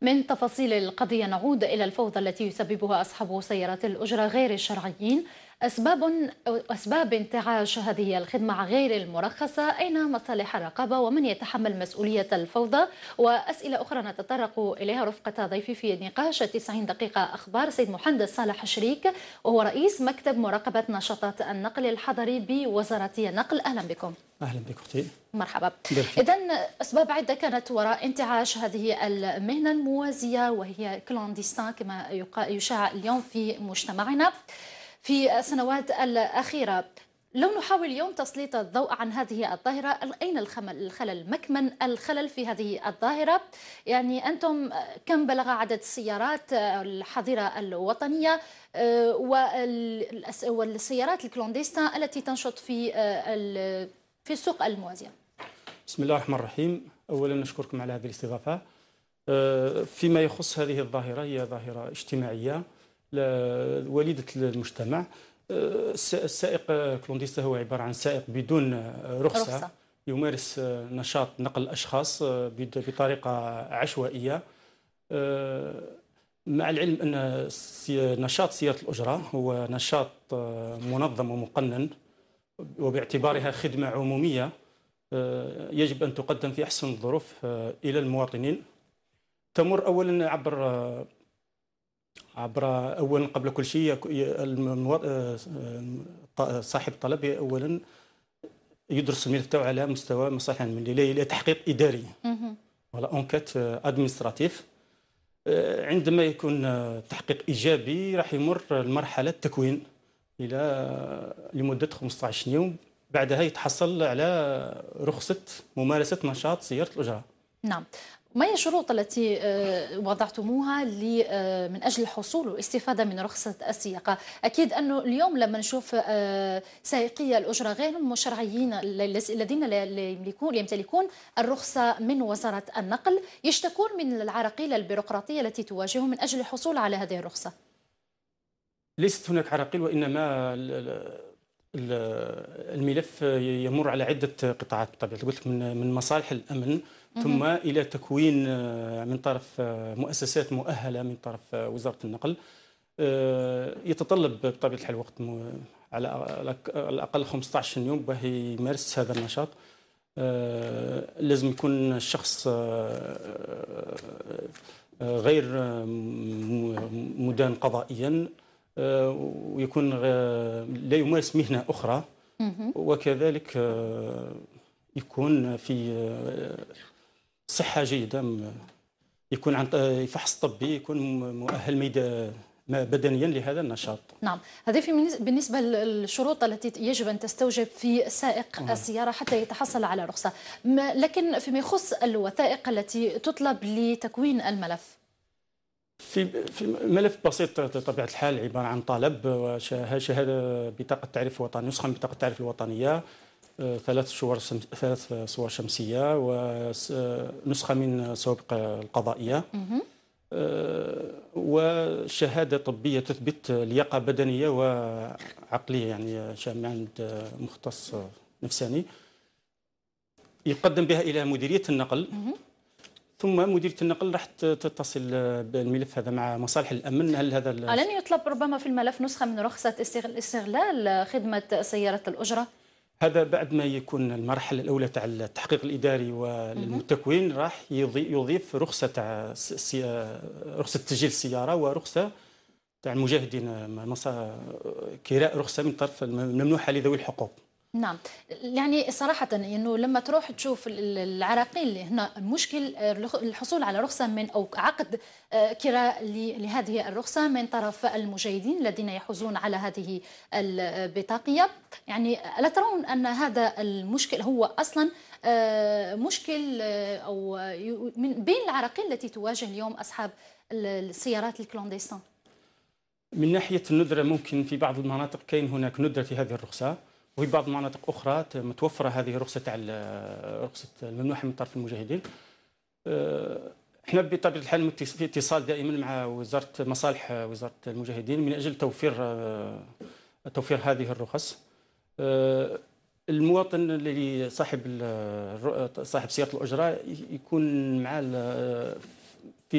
من تفاصيل القضية نعود إلى الفوضى التي يسببها أصحاب سيارات الأجرة غير الشرعيين أسباب أسباب انتعاش هذه الخدمة غير المرخصة أين مصالح الرقابة ومن يتحمل مسؤولية الفوضى وأسئلة أخرى نتطرق إليها رفقة ضيفي في نقاش 90 دقيقة أخبار سيد مهندس صالح شريك وهو رئيس مكتب مراقبة نشاطات النقل الحضري بوزارة النقل أهلا بكم اهلا بك اختي مرحبا اذا اسباب عده كانت وراء انتعاش هذه المهنه الموازيه وهي كلانديستان كما يشاع اليوم في مجتمعنا في السنوات الأخيرة لو نحاول اليوم تسليط الضوء عن هذه الظاهرة أين الخلل مكمن الخلل في هذه الظاهرة يعني أنتم كم بلغ عدد السيارات الحظيرة الوطنية آه، والسيارات الكلونديستان التي تنشط في آه، في السوق الموازية بسم الله الرحمن الرحيم أولا نشكركم على هذه الاستضافة آه، فيما يخص هذه الظاهرة هي ظاهرة اجتماعية وليده المجتمع أه، السائق كلونديستا هو عباره عن سائق بدون أه، رخصه, رخصة. يمارس أه، نشاط نقل الاشخاص بطريقه عشوائيه مع العلم ان نشاط سياره الاجره هو نشاط منظم ومقنن وباعتبارها خدمه عموميه يجب ان تقدم في احسن الظروف الى المواطنين تمر اولا عبر عبر اولا قبل كل شيء آه، صاحب الطلب اولا يدرس الملف تاعو على مستوى مصالح الملي لا تحقيق اداري ولا اونكات ادمنستراتيف عندما يكون آه، تحقيق ايجابي راح يمر لمرحله التكوين الى لمده 15 يوم بعدها يتحصل على رخصه ممارسه نشاط سياره الاجره نعم ما هي الشروط التي آه، وضعتموها آه، من أجل الحصول والاستفادة من رخصة السياقة أكيد أنه اليوم لما نشوف آه، سائقي الأجرة غير المشرعيين الذين لا يملكون يمتلكون الرخصة من وزارة النقل يشتكون من العراقيل البيروقراطية التي تواجههم من أجل الحصول على هذه الرخصة ليست هناك عراقيل وإنما الملف يمر على عدة قطاعات بطبيعه قلت من مصالح الأمن ثم الى تكوين آه، من طرف آه، مؤسسات مؤهله من طرف آه، وزاره النقل يتطلب بطبيعه الحال وقت على الاقل 15 يوم باه يمارس هذا النشاط لازم يكون الشخص غير مدان قضائيا ويكون لا يمارس مهنه اخرى وكذلك يكون في صحه جيده يكون عن فحص طبي يكون مؤهل ميدا بدنيا لهذا النشاط نعم هذا في بالنسبة للشروط التي يجب أن تستوجب في سائق مم. السيارة حتى يتحصل على رخصة ما لكن فيما يخص الوثائق التي تطلب لتكوين الملف في في ملف بسيط بطبيعه الحال عباره عن طلب وشهاده بطاقه تعريف وطني نسخه من بطاقه التعريف الوطنيه ثلاث صور ثلاث صور شمسيه ونسخه من سوابق القضائيه آه، وشهاده طبيه تثبت لياقه بدنيه وعقليه يعني شامله عند مختص نفساني يقدم بها الى مديريه النقل ثم مديريه النقل راح تتصل بالملف هذا مع مصالح الامن هل هذا الم يطلب ربما في الملف نسخه من رخصه استغلال خدمه سياره الاجره هذا بعد ما يكون المرحله الاولى تاع التحقيق الاداري والتكوين راح يضيف رخصه تاع رخصه تسجيل السياره ورخصه تاع المجاهدين كراء رخصه من طرف ممنوحه لذوي الحقوق نعم يعني صراحة أنه لما تروح تشوف العراقيل اللي هنا المشكل الحصول على رخصة من أو عقد آه، كراء لهذه الرخصة من طرف المجاهدين الذين يحوزون على هذه البطاقية يعني ألا ترون أن هذا المشكل هو أصلا آه، مشكل آه، أو من بين العراقيل التي تواجه اليوم أصحاب السيارات الكلونديستان من ناحية الندرة ممكن في بعض المناطق كاين هناك ندرة في هذه الرخصة وفي بعض المناطق اخرى متوفره هذه الرخصه تاع رخصه الممنوحه من طرف المجاهدين آه، احنا بطبيعه الحال في اتصال دائما مع وزاره مصالح آه، وزاره المجاهدين من اجل توفير آه، توفير هذه الرخص المواطن اللي صاحب صاحب سياره الاجره يكون مع في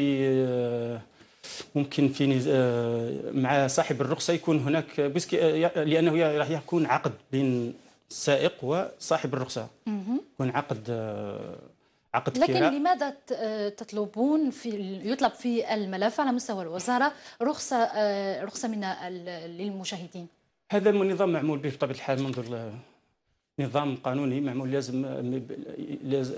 ممكن في آه، مع صاحب الرخصه يكون هناك آه، لانه راح يكون عقد بين السائق وصاحب الرخصه يكون عقد آه، عقد لكن كراء. لماذا تطلبون في يطلب في الملف على مستوى الوزاره رخصه رخصه من للمشاهدين هذا النظام معمول به بطبيعه الحال منذ نظام قانوني معمول لازم, لازم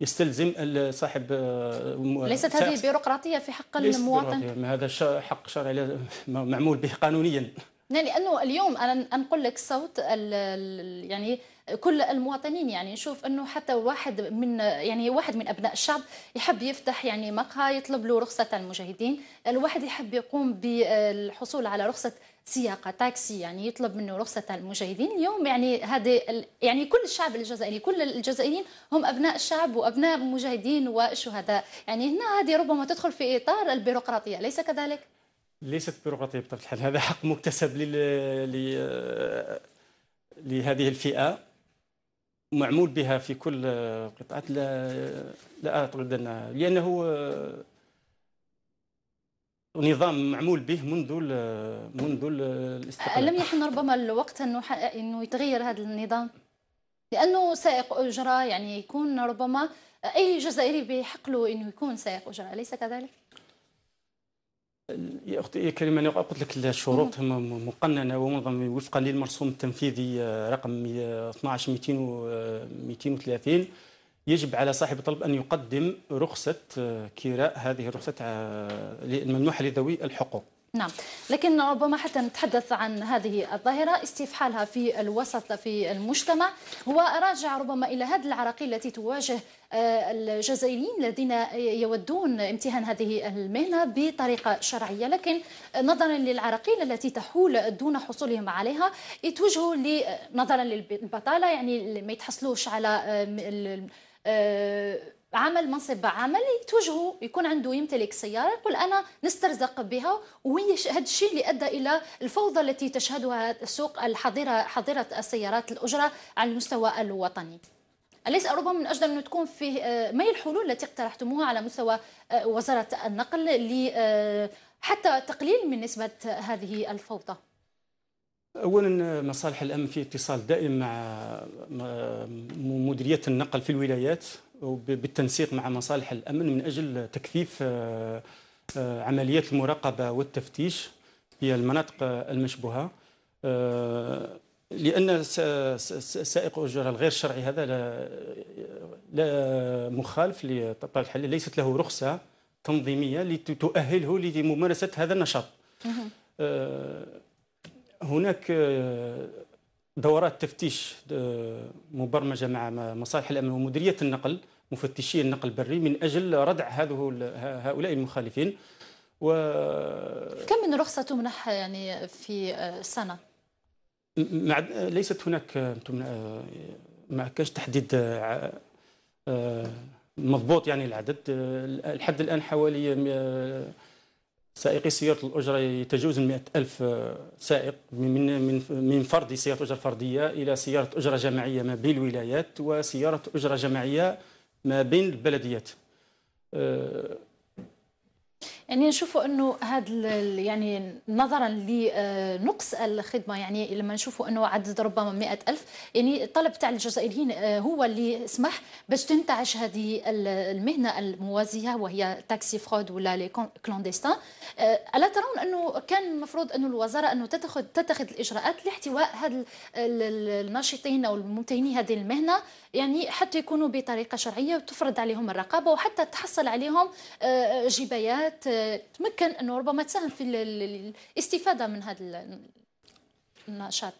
يستلزم صاحب آه، ليست هذه بيروقراطيه في حق المواطن هذا حق شرعي معمول به قانونيا لانه اليوم انا نقول لك صوت يعني كل المواطنين يعني نشوف انه حتى واحد من يعني واحد من ابناء الشعب يحب يفتح يعني مقهى يطلب له رخصه المجاهدين الواحد يحب يقوم بالحصول على رخصه سياقه تاكسي يعني يطلب منه رخصه المجاهدين اليوم يعني هذه يعني كل الشعب الجزائري كل الجزائريين هم ابناء الشعب وابناء مجاهدين وشهداء يعني هنا هذه ربما تدخل في اطار البيروقراطيه اليس كذلك ليست بيروقراطيه بطبيعه الحال هذا حق مكتسب لل... لهذه الفئه معمول بها في كل قطاعات لا لا اعتقد انها لانه نظام معمول به منذ منذ الاستقلال لم يحن ربما الوقت انه انه يتغير هذا النظام لانه سائق اجره يعني يكون ربما اي جزائري بحق له انه يكون سائق اجره اليس كذلك؟ يا اختي يا كريم انا قلت لك الشروط مقننه ومنظمه وفقا للمرسوم التنفيذي رقم 12 230 يجب على صاحب الطلب أن يقدم رخصة آه، كراء هذه الرخصة آه، الممنوحة لذوي الحقوق نعم لكن ربما حتى نتحدث عن هذه الظاهرة استفحالها في الوسط في المجتمع هو راجع ربما إلى هذه العراقيل التي تواجه آه، الجزائريين الذين يودون امتهان هذه المهنة بطريقة شرعية لكن نظرا للعراقيل التي تحول دون حصولهم عليها يتوجهوا نظرا للبطالة يعني ما يتحصلوش على آه، عمل منصب عمل يتوجهوا يكون عنده يمتلك سياره يقول انا نسترزق بها وهي هذا الشيء اللي ادى الى الفوضى التي تشهدها سوق الحظيره حظيره السيارات الاجره على المستوى الوطني. أليس ربما من أجل أن تكون في آه، ما هي الحلول التي اقترحتموها على مستوى آه، وزارة النقل ل حتى تقليل من نسبة هذه الفوضى؟ اولا مصالح الامن في اتصال دائم مع مديريه النقل في الولايات بالتنسيق مع مصالح الامن من اجل تكثيف آه، آه، عمليات المراقبه والتفتيش في المناطق المشبوهه آه، لان سائق الاجره الغير شرعي هذا لا, مخالف لطبق الحل ليست له رخصه تنظيميه لتؤهله لممارسه هذا النشاط هناك آه، دورات تفتيش آه، مبرمجه مع مصالح الامن ومديريه النقل مفتشي النقل البري من اجل ردع هؤلاء المخالفين و كم من رخصه تمنح يعني في آه، سنه؟ مع... ليست هناك ما كانش تحديد مضبوط يعني العدد لحد الان حوالي سائقي سيارة الأجرة يتجاوز ال ألف سائق من من من فرد سيارة أجرة فردية إلى سيارة أجرة جماعية ما بين الولايات وسيارة أجرة جماعية ما بين البلديات. آه، يعني نشوفوا انه هذا يعني نظرا لنقص آه، الخدمه يعني لما نشوفوا انه عدد ربما 100 الف يعني الطلب تاع الجزائريين آه، هو اللي سمح باش تنتعش هذه المهنه الموازيه وهي تاكسي فرود ولا لي كلونديستان آه، الا ترون انه كان المفروض انه الوزاره انه تتخذ تتخذ الاجراءات لاحتواء هذا الناشطين او الممتهنين هذه المهنه يعني حتى يكونوا بطريقه شرعيه وتفرض عليهم الرقابه وحتى تحصل عليهم جبايات تمكن انه ربما تساهم في الاستفاده من هذا النشاط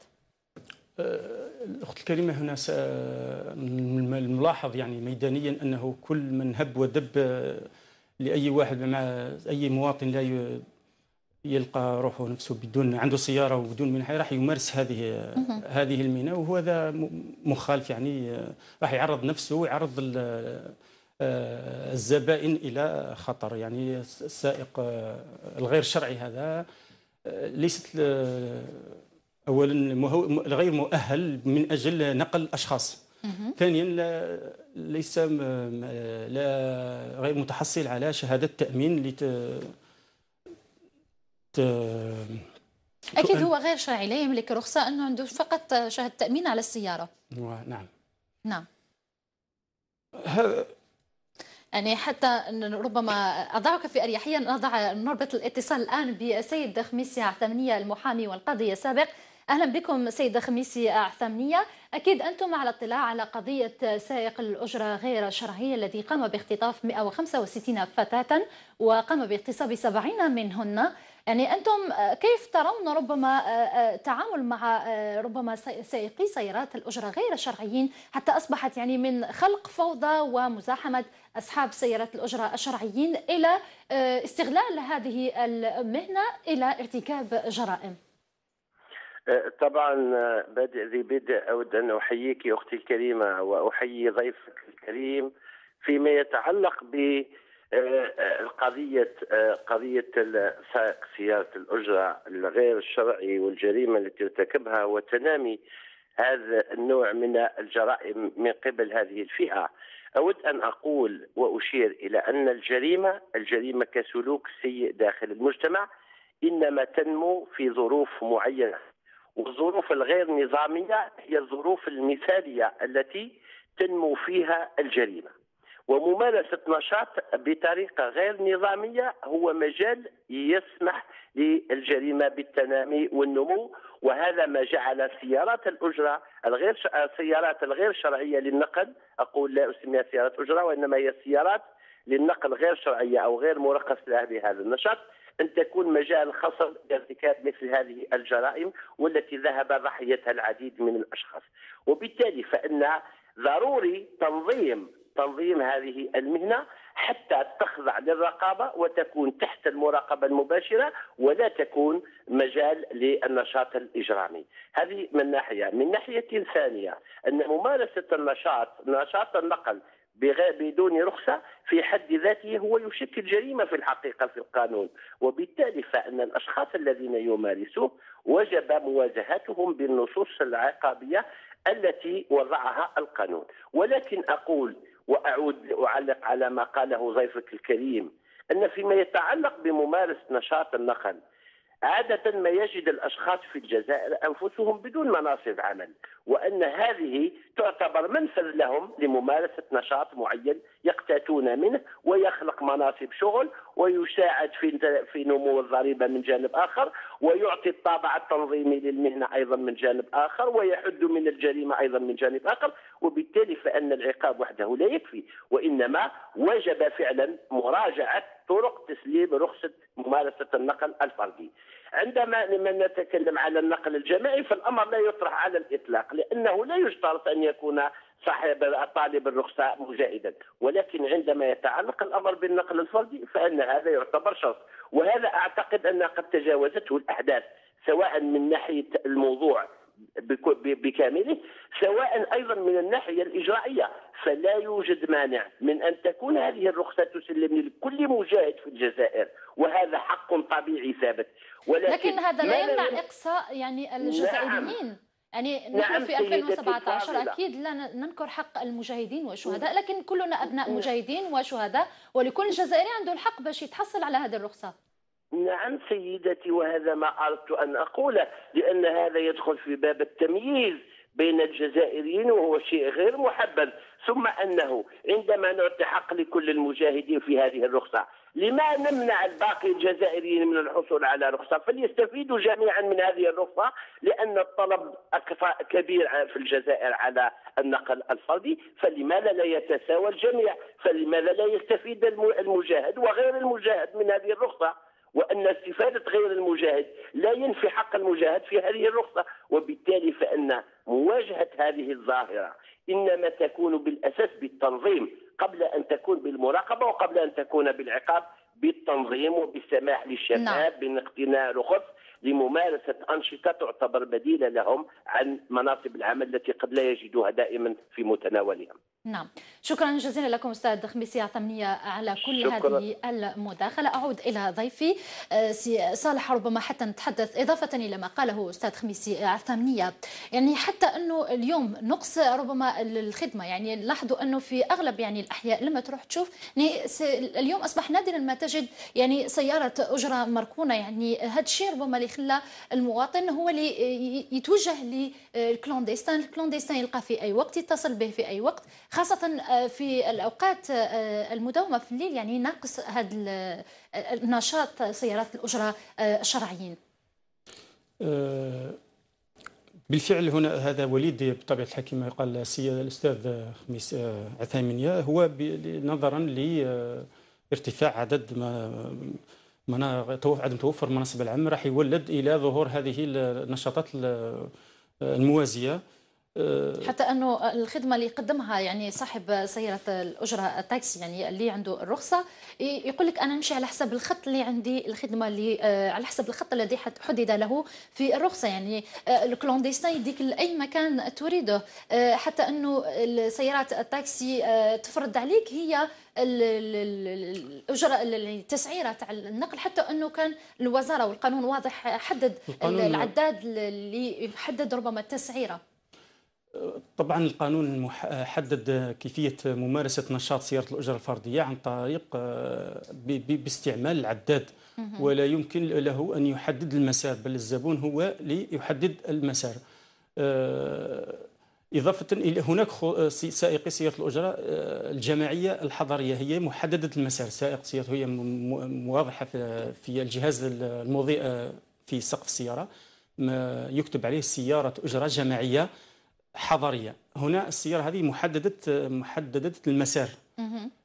أه، الاخت الكريمه هنا أه، الملاحظ يعني ميدانيا انه كل من هب ودب أه، لاي واحد مع اي مواطن لا يلقى روحه نفسه بدون عنده سياره وبدون منحة راح يمارس هذه هذه المهنه وهذا مخالف يعني راح يعرض نفسه ويعرض آه، الزبائن الى خطر يعني السائق آه، الغير شرعي هذا آه، ليست اولا الغير مؤهل من اجل نقل الاشخاص ثانيا لا ليس لا غير متحصل على شهاده تامين لت اكيد هو غير شرعي لا يملك رخصه انه عنده فقط شهاده تامين على السياره نعم نعم يعني حتى ربما أضعك في أريحية نضع نربط الاتصال الآن بالسيد خميسي عثمانية المحامي والقاضي السابق أهلا بكم سيد خميسي عثمانية أكيد أنتم على اطلاع على قضية سائق الأجرة غير الشرعية الذي قام باختطاف 165 فتاة وقام باغتصاب 70 منهن يعني أنتم آه، كيف ترون ربما آه، آه، تعامل مع ربما سائقي سيارات الأجرة غير الشرعيين حتى أصبحت يعني من خلق فوضى ومزاحمة أصحاب سيارات الأجرة الشرعيين إلى استغلال هذه المهنة إلى ارتكاب جرائم طبعا بادئ ذي بدء أود أن أحييك أختي الكريمة وأحيي ضيفك الكريم فيما يتعلق ب آه، آه، قضية آه، قضية سائق سيارة الأجرة الغير الشرعي والجريمة التي ارتكبها وتنامي هذا النوع من الجرائم من قبل هذه الفئة أود أن أقول وأشير إلى أن الجريمة الجريمة كسلوك سيء داخل المجتمع إنما تنمو في ظروف معينة والظروف الغير نظامية هي الظروف المثالية التي تنمو فيها الجريمة وممارسة نشاط بطريقة غير نظامية هو مجال يسمح للجريمة بالتنامي والنمو وهذا ما جعل سيارات الأجرة الغير السيارات الغير شرعية للنقل أقول لا أسميها سيارات أجرة وإنما هي سيارات للنقل غير شرعية أو غير مرخص لها بهذا النشاط أن تكون مجال خصب لارتكاب مثل هذه الجرائم والتي ذهب ضحيتها العديد من الأشخاص وبالتالي فإن ضروري تنظيم تنظيم هذه المهنه حتى تخضع للرقابه وتكون تحت المراقبه المباشره ولا تكون مجال للنشاط الاجرامي. هذه من ناحيه، من ناحيه ثانيه ان ممارسه النشاط نشاط النقل بدون رخصة في حد ذاته هو يشكل جريمة في الحقيقة في القانون وبالتالي فإن الأشخاص الذين يمارسوه وجب مواجهتهم بالنصوص العقابية التي وضعها القانون ولكن أقول واعود لاعلق على ما قاله ضيفك الكريم ان فيما يتعلق بممارسه نشاط النقل عادة ما يجد الأشخاص في الجزائر أنفسهم بدون مناصب عمل وأن هذه تعتبر منفذ لهم لممارسة نشاط معين يقتاتون منه ويخلق مناصب شغل ويساعد في في نمو الضريبه من جانب اخر ويعطي الطابع التنظيمي للمهنه ايضا من جانب اخر ويحد من الجريمه ايضا من جانب اخر وبالتالي فان العقاب وحده لا يكفي وانما وجب فعلا مراجعه طرق تسليم رخصه ممارسه النقل الفردي. عندما لما نتكلم على النقل الجماعي فالامر لا يطرح على الاطلاق لانه لا يشترط ان يكون صاحب طالب الرخصة مجاهدا ولكن عندما يتعلق الأمر بالنقل الفردي فإن هذا يعتبر شرط وهذا أعتقد ان قد تجاوزته الأحداث سواء من ناحية الموضوع بكامله سواء ايضا من الناحيه الاجرائيه فلا يوجد مانع من ان تكون هذه الرخصه تسلم لكل مجاهد في الجزائر وهذا حق طبيعي ثابت ولكن لكن هذا لا يمنع اقصاء يعني نعم. الجزائريين نعم. يعني نحن في 2017 أكيد لا ننكر حق المجاهدين والشهداء لكن كلنا أبناء مجاهدين وشهداء ولكل جزائري عنده الحق باش يتحصل على هذه الرخصة نعم سيدتي وهذا ما أردت أن أقوله لأن هذا يدخل في باب التمييز بين الجزائريين وهو شيء غير محبب ثم أنه عندما نعطي حق لكل المجاهدين في هذه الرخصة لما نمنع الباقي الجزائريين من الحصول على رخصة فليستفيدوا جميعا من هذه الرخصة لأن الطلب كبير في الجزائر على النقل الفردي فلماذا لا يتساوى الجميع فلماذا لا يستفيد المجاهد وغير المجاهد من هذه الرخصة وان استفاده غير المجاهد لا ينفي حق المجاهد في هذه الرخصه وبالتالي فان مواجهه هذه الظاهره انما تكون بالاساس بالتنظيم قبل أن تكون بالمراقبة وقبل أن تكون بالعقاب بالتنظيم وبالسماح للشباب نعم. باقتناء رخص لممارسة أنشطة تعتبر بديلة لهم عن مناصب العمل التي قد لا يجدوها دائما في متناولهم نعم شكرا جزيلا لكم استاذ خميسي عتمنية على كل شكرا. هذه المداخله اعود الى ضيفي آه، سي صالح ربما حتى نتحدث اضافه الى ما قاله استاذ خميسي عتمنية يعني حتى انه اليوم نقص ربما الخدمه يعني لاحظوا انه في اغلب يعني الاحياء لما تروح تشوف يعني اليوم اصبح نادرا ما تجد يعني سياره اجره مركونه يعني هذا الشيء ربما اللي خلى المواطن هو اللي يتوجه للكلونديستان الكلونديستان يلقى في اي وقت يتصل به في اي وقت خاصة آه، في الأوقات آه، آه، المداومة في الليل يعني ناقص هذا النشاط سيارات الأجرة الشرعيين بالفعل هنا هذا وليد بطبيعه الحال كما قال الاستاذ خميس عثيمينيا هو نظرا لارتفاع عدد ما منا عدم توفر المناصب العامه راح يولد الى ظهور هذه النشاطات الموازيه حتى انه الخدمه اللي يقدمها يعني صاحب سياره الاجره التاكسي يعني اللي عنده الرخصه يقول لك انا نمشي على حسب الخط اللي عندي الخدمه اللي آه، على حسب الخط الذي حدد له في الرخصه يعني الكلونديستان آه، يديك لاي مكان تريده آه، حتى انه السيارات التاكسي تفرض عليك هي الاجره التسعيره تاع النقل حتى انه كان الوزاره والقانون واضح حدد العداد اللي يحدد ربما التسعيره طبعا القانون حدد كيفيه ممارسه نشاط سياره الاجره الفرديه عن طريق آه، باستعمال العداد ولا يمكن له ان يحدد المسار بل الزبون هو اللي يحدد المسار آه، إضافة إلى هناك آه، سائقي سيارة الأجرة الجماعية الحضرية هي محددة المسار سائق سيارته هي واضحة في الجهاز المضيء في سقف السيارة يكتب عليه سيارة أجرة جماعية حضريه هنا السياره هذه محدده محدده المسار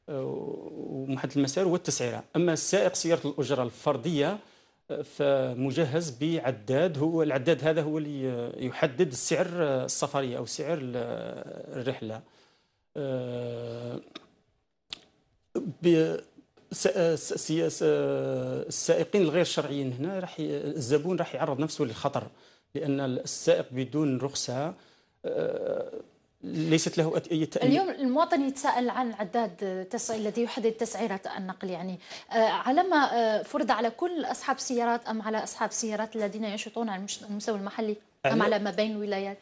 ومحدد المسار والتسعيره اما السائق سياره الاجره الفرديه فمجهز بعداد هو العداد هذا هو اللي يحدد سعر السفريه او سعر الرحله آه، السائقين الغير شرعيين هنا راح الزبون راح يعرض نفسه للخطر لان السائق بدون رخصه آه، ليست له اي تأمين اليوم المواطن يتساءل عن عداد التسعير الذي يحدد تسعيرة النقل يعني آه، على ما آه، فرض على كل اصحاب السيارات ام على اصحاب السيارات الذين ينشطون على المستوى المحلي ام على ما بين الولايات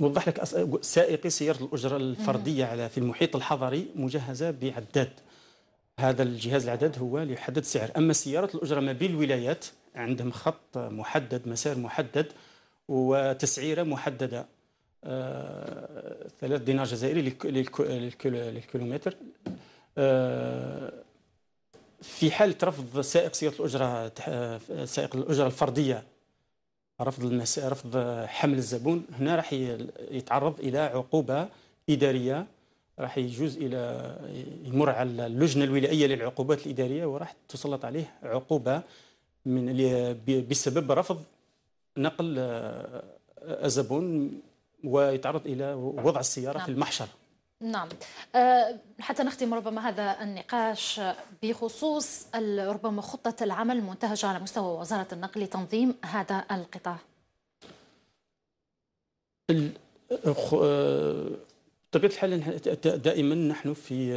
نوضح لك سائقي سياره الاجره الفرديه على في المحيط الحضري مجهزه بعداد هذا الجهاز العداد هو اللي يحدد سعر اما سياره الاجره ما بين الولايات عندهم خط محدد مسار محدد وتسعيره محدده آه، ثلاث دينار جزائري للكيلومتر آه، في حال رفض سائق سياره الاجره آه، سائق الاجره الفرديه رفض المس... رفض حمل الزبون هنا راح يتعرض الى عقوبه اداريه راح يجوز الى يمر على اللجنه الولائيه للعقوبات الاداريه وراح تسلط عليه عقوبه من بسبب رفض نقل الزبون آه، آه، ويتعرض الى وضع السياره نعم. في المحشر نعم آه، حتى نختم ربما هذا النقاش بخصوص ربما خطة العمل المنتهجة على مستوى وزارة النقل لتنظيم هذا القطاع بطبيعة الحال دائما نحن في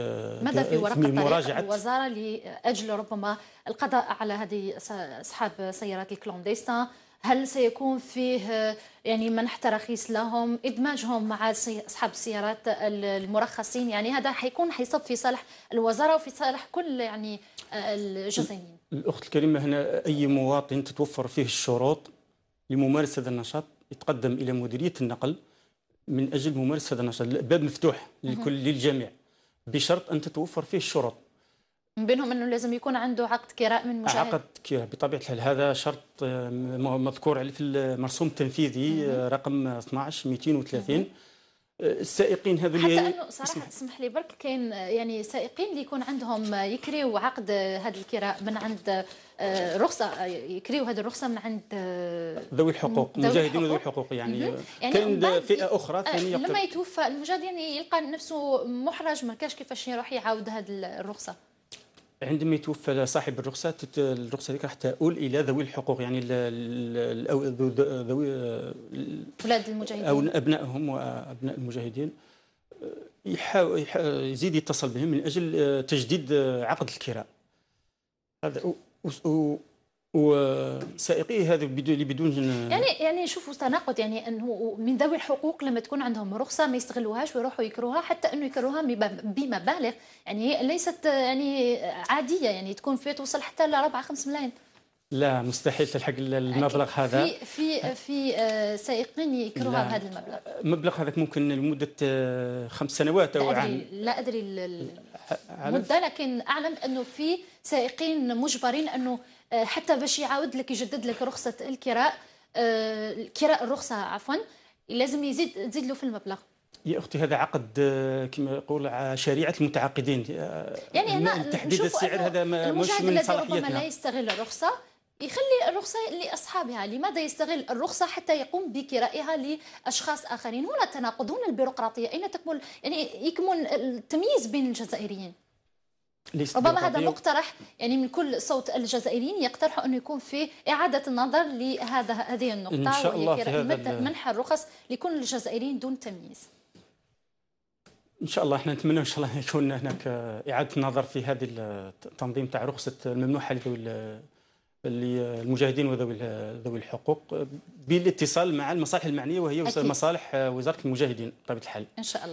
ماذا في ورقة مراجعة الوزارة لأجل ربما القضاء على هذه أصحاب سيارات الكلونديستان هل سيكون فيه يعني منح تراخيص لهم إدماجهم مع أصحاب السيارات المرخصين يعني هذا حيكون حيصب في صالح الوزارة وفي صالح كل يعني آه، الجزائريين الأخت الكريمة هنا أي مواطن تتوفر فيه الشروط لممارسة هذا النشاط يتقدم إلى مديرية النقل من أجل ممارسة هذا النشاط الباب مفتوح للكل للجميع بشرط أن تتوفر فيه الشروط من بينهم انه لازم يكون عنده عقد كراء من مشاهد عقد كراء بطبيعه الحال هذا شرط آه، مذكور عليه في المرسوم التنفيذي آه، رقم 12 230 آه، السائقين هذو حتى انه صراحه تسمح لي برك كاين يعني سائقين اللي يكون عندهم يكريو عقد هذا الكراء من عند رخصه يكريو هذه الرخصه من عند ذوي الحقوق مجاهدين وذوي الحقوق يعني, يعني كاين فئه اخرى ثانيه لما يتوفى المجاهد يعني يلقى نفسه محرج ما كاش كيفاش يروح يعاود هذه الرخصه عندما يتوفى صاحب الرخصه الرخصه هذيك راح تؤول الى ذوي الحقوق يعني ذوي اولاد المجاهدين او ابنائهم وابناء المجاهدين يزيد يتصل بهم من اجل تجديد عقد الكراء هذا وسائقي هذا اللي بدون يعني يعني شوفوا تناقض يعني انه من ذوي الحقوق لما تكون عندهم رخصه ما يستغلوهاش ويروحوا يكروها حتى انه يكروها بمبالغ يعني ليست يعني عاديه يعني تكون فيها توصل حتى ل 4 5 ملايين لا مستحيل تلحق المبلغ هذا في في في آه، سائقين يكروها بهذا المبلغ المبلغ هذاك ممكن لمده آه، خمس سنوات او عام لا ادري المده لكن اعلم انه في سائقين مجبرين انه أه، حتى باش يعاود لك يجدد لك رخصه الكراء أه، كراء الرخصه عفوا لازم يزيد تزيد له في المبلغ يا اختي هذا عقد أه، كما يقول شريعه المتعاقدين يعني هنا تحديد السعر هذا مش من صلاحيتنا ربما لا يستغل الرخصه يخلي الرخصة لأصحابها لماذا يستغل الرخصة حتى يقوم بكرائها لأشخاص آخرين هنا التناقض هنا البيروقراطية أين تكمن يعني يكمن التمييز بين الجزائريين ربما هذا مقترح يعني من كل صوت الجزائريين يقترحوا انه يكون في اعاده النظر لهذا هذه النقطه ان شاء الله في هذا منح الرخص لكل الجزائريين دون تمييز ان شاء الله احنا نتمنى ان شاء الله يكون هناك اعاده النظر في هذه التنظيم تاع رخصه الممنوحه لذوي للمجاهدين وذوي ذوي الحقوق بالاتصال مع المصالح المعنيه وهي أكيد. مصالح آه، وزاره المجاهدين بطبيعه الحال ان شاء الله